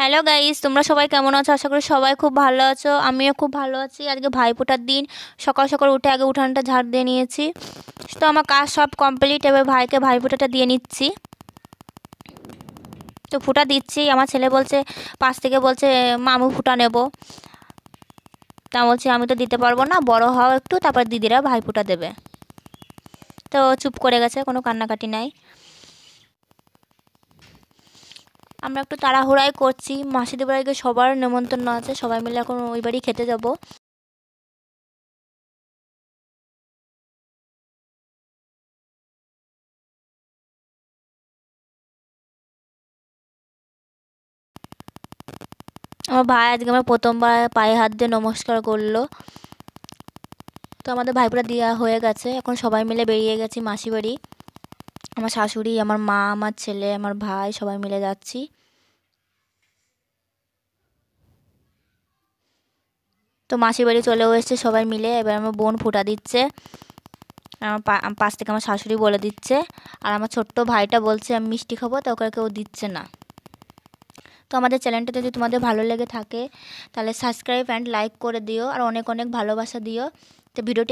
hello guys তোমরা সবাই কেমন আছো আশা করি সবাই খুব ভালো আছো আমিও খুব ভালো আছি আজকে ভাইফোঁটার দিন সকাল সকাল উঠে আগে উঠানটা ঝাড় দিয়ে নিয়েছি তো আমার কাজ সব কমপ্লিট এবার ভাইকে ভাইফোঁটাটা দিয়ে নিচ্ছি তো ফুটা দিচ্ছি আমার ছেলে বলছে পাশ থেকে বলছে মামু ফুটা নেব তা বলছি আমি তো দিতে পারবো না বড় হওয়া একটু তারপর দিদিরা ভাইফোঁটা দেবে তো চুপ করে গেছে কোনো কান্নাকাটি নাই আমরা একটু তাড়াহুড়াই করছি মাসিদের বাড়িতে সবার নেমন্তন্ন আছে সবাই মিলে এখন ওই বাড়ি খেতে যাব আমার ভাই আজকে আমার প্রথমবার পায়ে হাত দিয়ে নমস্কার করলো তো আমাদের ভাইপোরা দেওয়া হয়ে গেছে এখন সবাই মিলে বেরিয়ে গেছি মাসি বাড়ি আমার শাশুড়ি আমার মা আমার ছেলে আমার ভাই সবাই মিলে যাচ্ছি তো মাসির বাড়ি চলেও এসছে সবাই মিলে এবার আমার বোন ফুটা দিচ্ছে আমার পাশ থেকে আমার শাশুড়ি বলে দিচ্ছে আর আমার ছোট্ট ভাইটা বলছে আমি মিষ্টি খাবো তো ওকে কেউ দিচ্ছে না তো আমাদের চ্যানেলটা যদি তোমাদের ভালো লেগে থাকে তাহলে সাবস্ক্রাইব অ্যান্ড লাইক করে দিও আর অনেক অনেক ভালোবাসা দিও তো ভিডিওটি